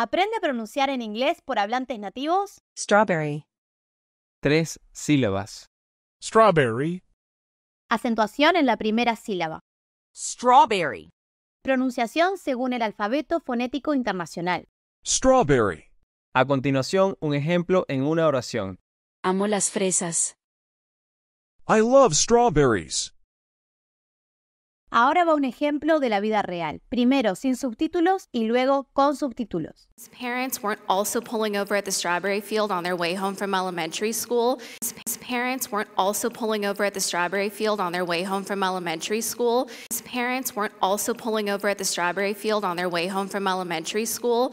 Aprende a pronunciar en inglés por hablantes nativos. Strawberry. Tres sílabas. Strawberry. Acentuación en la primera sílaba. Strawberry. Pronunciación según el alfabeto fonético internacional. Strawberry. A continuación, un ejemplo en una oración. Amo las fresas. I love strawberries. Ahora va un ejemplo de la vida real, primero sin subtítulos y luego con subtítulos. His parents weren't also pulling over at the strawberry field on their way home from elementary school. His parents weren't also pulling over at the strawberry field on their way home from elementary school. His parents weren't also pulling over at the strawberry field on their way home from elementary school.